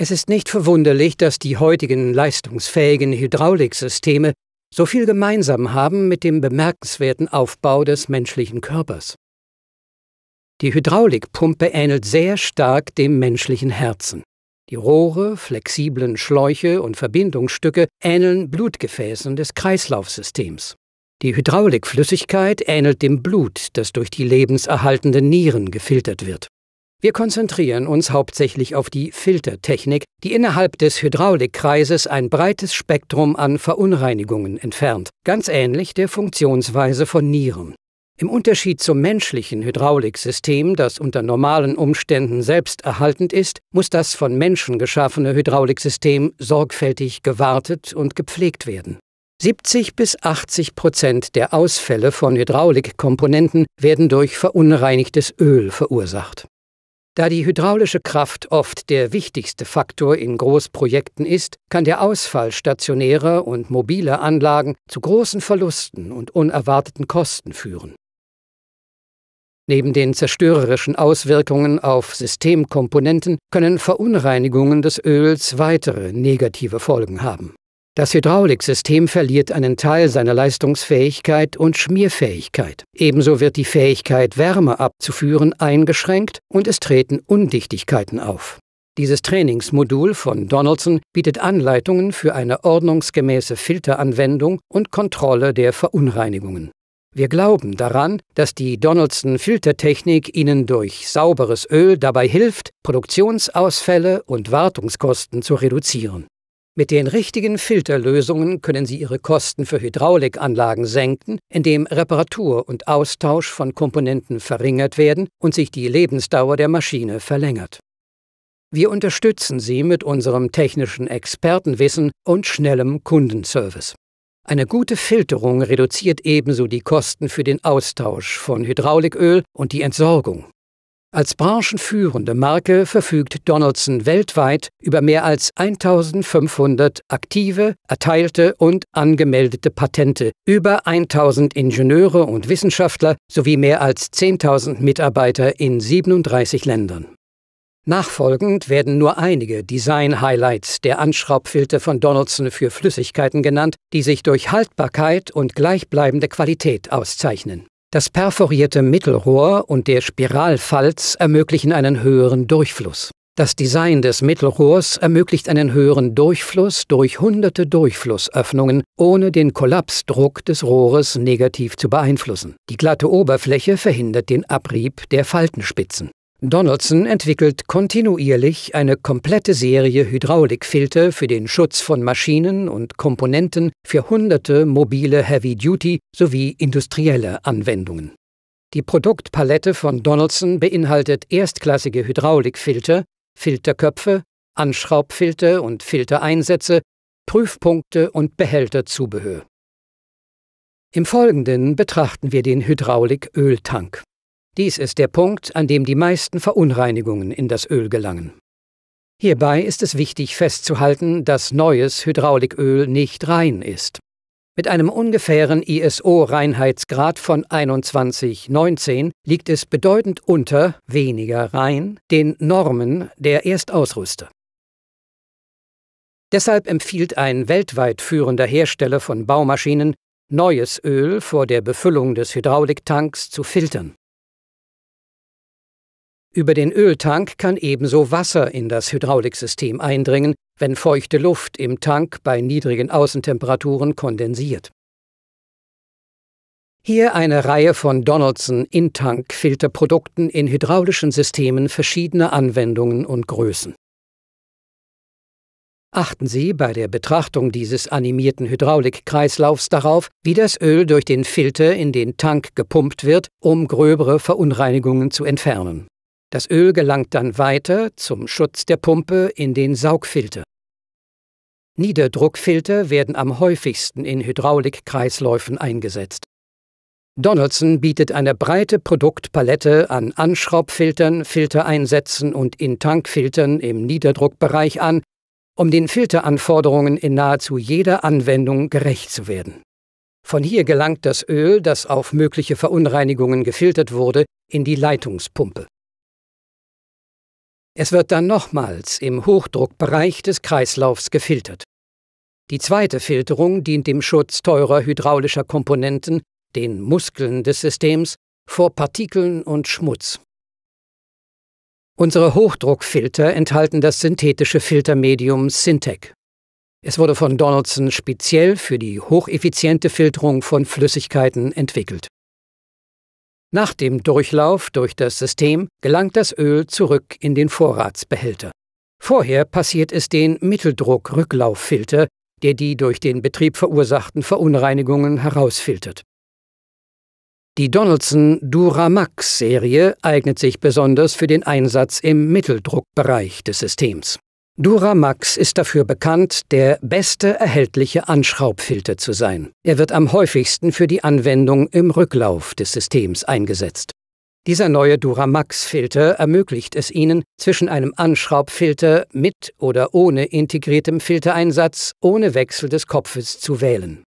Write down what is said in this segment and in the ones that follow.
Es ist nicht verwunderlich, dass die heutigen leistungsfähigen Hydrauliksysteme so viel gemeinsam haben mit dem bemerkenswerten Aufbau des menschlichen Körpers. Die Hydraulikpumpe ähnelt sehr stark dem menschlichen Herzen. Die Rohre, flexiblen Schläuche und Verbindungsstücke ähneln Blutgefäßen des Kreislaufsystems. Die Hydraulikflüssigkeit ähnelt dem Blut, das durch die lebenserhaltenden Nieren gefiltert wird. Wir konzentrieren uns hauptsächlich auf die Filtertechnik, die innerhalb des Hydraulikkreises ein breites Spektrum an Verunreinigungen entfernt, ganz ähnlich der Funktionsweise von Nieren. Im Unterschied zum menschlichen Hydrauliksystem, das unter normalen Umständen selbst erhaltend ist, muss das von Menschen geschaffene Hydrauliksystem sorgfältig gewartet und gepflegt werden. 70 bis 80 Prozent der Ausfälle von Hydraulikkomponenten werden durch verunreinigtes Öl verursacht. Da die hydraulische Kraft oft der wichtigste Faktor in Großprojekten ist, kann der Ausfall stationärer und mobiler Anlagen zu großen Verlusten und unerwarteten Kosten führen. Neben den zerstörerischen Auswirkungen auf Systemkomponenten können Verunreinigungen des Öls weitere negative Folgen haben das Hydrauliksystem verliert einen Teil seiner Leistungsfähigkeit und Schmierfähigkeit. Ebenso wird die Fähigkeit, Wärme abzuführen, eingeschränkt und es treten Undichtigkeiten auf. Dieses Trainingsmodul von Donaldson bietet Anleitungen für eine ordnungsgemäße Filteranwendung und Kontrolle der Verunreinigungen. Wir glauben daran, dass die Donaldson-Filtertechnik Ihnen durch sauberes Öl dabei hilft, Produktionsausfälle und Wartungskosten zu reduzieren. Mit den richtigen Filterlösungen können Sie Ihre Kosten für Hydraulikanlagen senken, indem Reparatur und Austausch von Komponenten verringert werden und sich die Lebensdauer der Maschine verlängert. Wir unterstützen Sie mit unserem technischen Expertenwissen und schnellem Kundenservice. Eine gute Filterung reduziert ebenso die Kosten für den Austausch von Hydrauliköl und die Entsorgung. Als branchenführende Marke verfügt Donaldson weltweit über mehr als 1500 aktive, erteilte und angemeldete Patente, über 1000 Ingenieure und Wissenschaftler sowie mehr als 10.000 Mitarbeiter in 37 Ländern. Nachfolgend werden nur einige Design-Highlights der Anschraubfilter von Donaldson für Flüssigkeiten genannt, die sich durch Haltbarkeit und gleichbleibende Qualität auszeichnen das perforierte Mittelrohr und der Spiralfalz ermöglichen einen höheren Durchfluss. Das Design des Mittelrohrs ermöglicht einen höheren Durchfluss durch hunderte Durchflussöffnungen, ohne den Kollapsdruck des Rohres negativ zu beeinflussen. Die glatte Oberfläche verhindert den Abrieb der Faltenspitzen. Donaldson entwickelt kontinuierlich eine komplette Serie Hydraulikfilter für den Schutz von Maschinen und Komponenten für hunderte mobile Heavy-Duty sowie industrielle Anwendungen. Die Produktpalette von Donaldson beinhaltet erstklassige Hydraulikfilter, Filterköpfe, Anschraubfilter und Filtereinsätze, Prüfpunkte und Behälterzubehör. Im Folgenden betrachten wir den Hydraulik-Öltank. Dies ist der Punkt, an dem die meisten Verunreinigungen in das Öl gelangen. Hierbei ist es wichtig festzuhalten, dass neues Hydrauliköl nicht rein ist. Mit einem ungefähren ISO-Reinheitsgrad von 21,19 liegt es bedeutend unter, weniger rein, den Normen der Erstausrüster. Deshalb empfiehlt ein weltweit führender Hersteller von Baumaschinen, neues Öl vor der Befüllung des Hydrauliktanks zu filtern. Über den Öltank kann ebenso Wasser in das Hydrauliksystem eindringen, wenn feuchte Luft im Tank bei niedrigen Außentemperaturen kondensiert. Hier eine Reihe von Donaldson In-Tank-Filterprodukten in hydraulischen Systemen verschiedener Anwendungen und Größen. Achten Sie bei der Betrachtung dieses animierten Hydraulikkreislaufs darauf, wie das Öl durch den Filter in den Tank gepumpt wird, um gröbere Verunreinigungen zu entfernen das Öl gelangt dann weiter zum Schutz der Pumpe in den Saugfilter. Niederdruckfilter werden am häufigsten in Hydraulikkreisläufen eingesetzt. Donaldson bietet eine breite Produktpalette an Anschraubfiltern, Filtereinsätzen und in Tankfiltern im Niederdruckbereich an, um den Filteranforderungen in nahezu jeder Anwendung gerecht zu werden. Von hier gelangt das Öl, das auf mögliche Verunreinigungen gefiltert wurde, in die Leitungspumpe. Es wird dann nochmals im Hochdruckbereich des Kreislaufs gefiltert. Die zweite Filterung dient dem Schutz teurer hydraulischer Komponenten, den Muskeln des Systems, vor Partikeln und Schmutz. Unsere Hochdruckfilter enthalten das synthetische Filtermedium Syntec. Es wurde von Donaldson speziell für die hocheffiziente Filterung von Flüssigkeiten entwickelt. Nach dem Durchlauf durch das System gelangt das Öl zurück in den Vorratsbehälter. Vorher passiert es den Mitteldruckrücklauffilter, der die durch den Betrieb verursachten Verunreinigungen herausfiltert. Die Donaldson Duramax-Serie eignet sich besonders für den Einsatz im Mitteldruckbereich des Systems. Duramax ist dafür bekannt, der beste erhältliche Anschraubfilter zu sein. Er wird am häufigsten für die Anwendung im Rücklauf des Systems eingesetzt. Dieser neue Duramax-Filter ermöglicht es Ihnen, zwischen einem Anschraubfilter mit oder ohne integriertem Filtereinsatz ohne Wechsel des Kopfes zu wählen.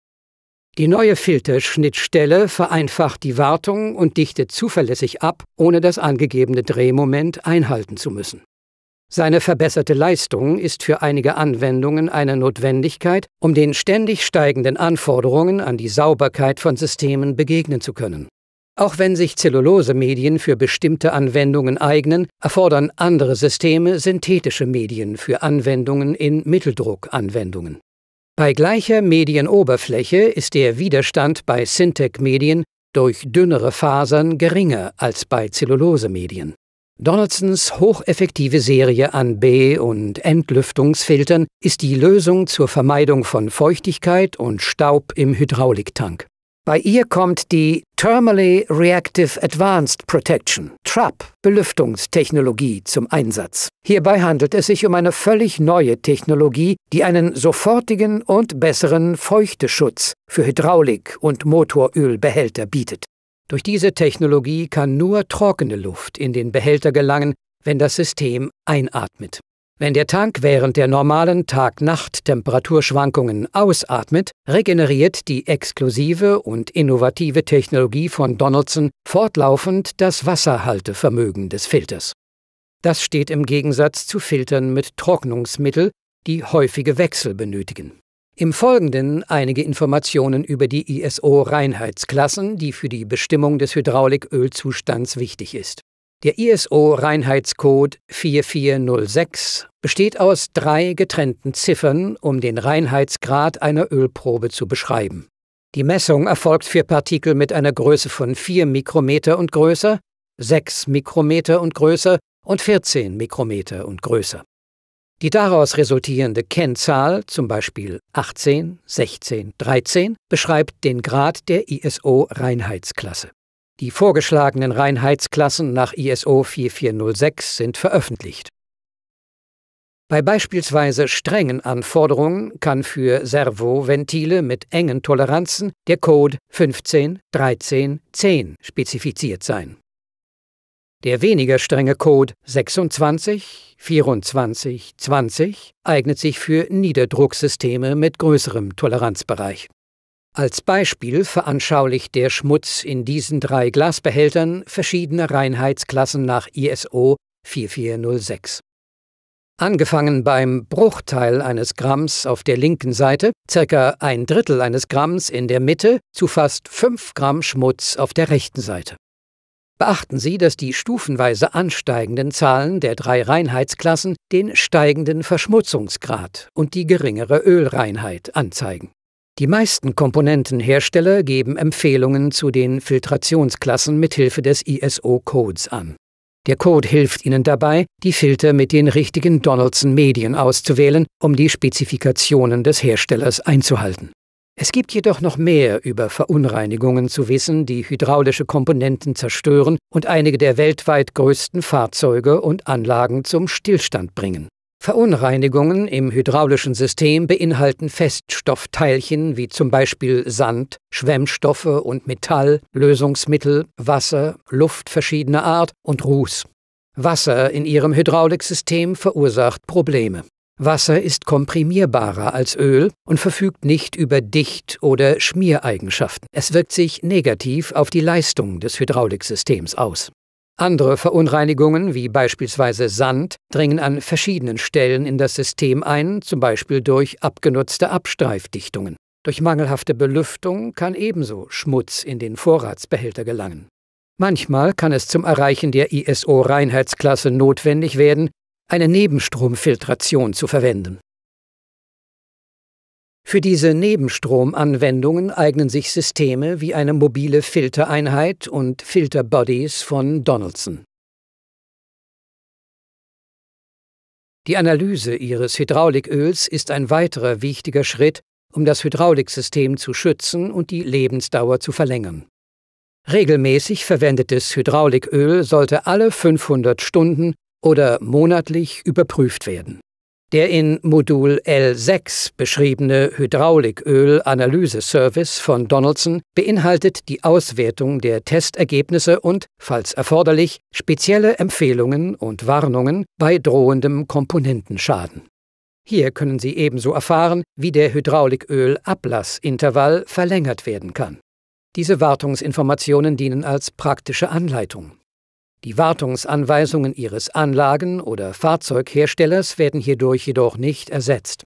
Die neue Filterschnittstelle vereinfacht die Wartung und dichtet zuverlässig ab, ohne das angegebene Drehmoment einhalten zu müssen. Seine verbesserte Leistung ist für einige Anwendungen eine Notwendigkeit, um den ständig steigenden Anforderungen an die Sauberkeit von Systemen begegnen zu können. Auch wenn sich Zellulosemedien für bestimmte Anwendungen eignen, erfordern andere Systeme synthetische Medien für Anwendungen in Mitteldruckanwendungen. Bei gleicher Medienoberfläche ist der Widerstand bei Syntec-Medien durch dünnere Fasern geringer als bei Zellulosemedien. Donaldsons hocheffektive Serie an B- und Entlüftungsfiltern ist die Lösung zur Vermeidung von Feuchtigkeit und Staub im Hydrauliktank. Bei ihr kommt die Thermally Reactive Advanced Protection, TRAP, Belüftungstechnologie zum Einsatz. Hierbei handelt es sich um eine völlig neue Technologie, die einen sofortigen und besseren Feuchteschutz für Hydraulik- und Motorölbehälter bietet. Durch diese Technologie kann nur trockene Luft in den Behälter gelangen, wenn das System einatmet. Wenn der Tank während der normalen Tag-Nacht-Temperaturschwankungen ausatmet, regeneriert die exklusive und innovative Technologie von Donaldson fortlaufend das Wasserhaltevermögen des Filters. Das steht im Gegensatz zu Filtern mit Trocknungsmittel, die häufige Wechsel benötigen. Im Folgenden einige Informationen über die ISO-Reinheitsklassen, die für die Bestimmung des Hydraulikölzustands wichtig ist. Der ISO-Reinheitscode 4406 besteht aus drei getrennten Ziffern, um den Reinheitsgrad einer Ölprobe zu beschreiben. Die Messung erfolgt für Partikel mit einer Größe von 4 Mikrometer und größer, 6 Mikrometer und größer und 14 Mikrometer und größer. Die daraus resultierende Kennzahl, zum Beispiel 18, 16, 13, beschreibt den Grad der ISO-Reinheitsklasse. Die vorgeschlagenen Reinheitsklassen nach ISO 4406 sind veröffentlicht. Bei beispielsweise strengen Anforderungen kann für Servoventile mit engen Toleranzen der Code 15 13 10 spezifiziert sein der weniger strenge Code 26 24 20 eignet sich für Niederdrucksysteme mit größerem Toleranzbereich. Als Beispiel veranschaulicht der Schmutz in diesen drei Glasbehältern verschiedene Reinheitsklassen nach ISO 4406. Angefangen beim Bruchteil eines Gramms auf der linken Seite, circa ein Drittel eines Gramms in der Mitte, zu fast 5 Gramm Schmutz auf der rechten Seite. Beachten Sie, dass die stufenweise ansteigenden Zahlen der drei Reinheitsklassen den steigenden Verschmutzungsgrad und die geringere Ölreinheit anzeigen. Die meisten Komponentenhersteller geben Empfehlungen zu den Filtrationsklassen mithilfe des ISO-Codes an. Der Code hilft Ihnen dabei, die Filter mit den richtigen Donaldson-Medien auszuwählen, um die Spezifikationen des Herstellers einzuhalten. Es gibt jedoch noch mehr über Verunreinigungen zu wissen, die hydraulische Komponenten zerstören und einige der weltweit größten Fahrzeuge und Anlagen zum Stillstand bringen. Verunreinigungen im hydraulischen System beinhalten Feststoffteilchen wie zum Beispiel Sand, Schwemmstoffe und Metall, Lösungsmittel, Wasser, Luft verschiedener Art und Ruß. Wasser in ihrem Hydrauliksystem verursacht Probleme. Wasser ist komprimierbarer als Öl und verfügt nicht über Dicht- oder Schmiereigenschaften. Es wirkt sich negativ auf die Leistung des Hydrauliksystems aus. Andere Verunreinigungen, wie beispielsweise Sand, dringen an verschiedenen Stellen in das System ein, zum Beispiel durch abgenutzte Abstreifdichtungen. Durch mangelhafte Belüftung kann ebenso Schmutz in den Vorratsbehälter gelangen. Manchmal kann es zum Erreichen der ISO-Reinheitsklasse notwendig werden, eine Nebenstromfiltration zu verwenden. Für diese Nebenstromanwendungen eignen sich Systeme wie eine mobile Filtereinheit und Filterbodies von Donaldson. Die Analyse ihres Hydrauliköls ist ein weiterer wichtiger Schritt, um das Hydrauliksystem zu schützen und die Lebensdauer zu verlängern. Regelmäßig verwendetes Hydrauliköl sollte alle 500 Stunden oder monatlich überprüft werden. Der in Modul L6 beschriebene Hydrauliköl-Analyse-Service von Donaldson beinhaltet die Auswertung der Testergebnisse und, falls erforderlich, spezielle Empfehlungen und Warnungen bei drohendem Komponentenschaden. Hier können Sie ebenso erfahren, wie der Hydrauliköl-Ablassintervall verlängert werden kann. Diese Wartungsinformationen dienen als praktische Anleitung. Die Wartungsanweisungen Ihres Anlagen- oder Fahrzeugherstellers werden hierdurch jedoch nicht ersetzt.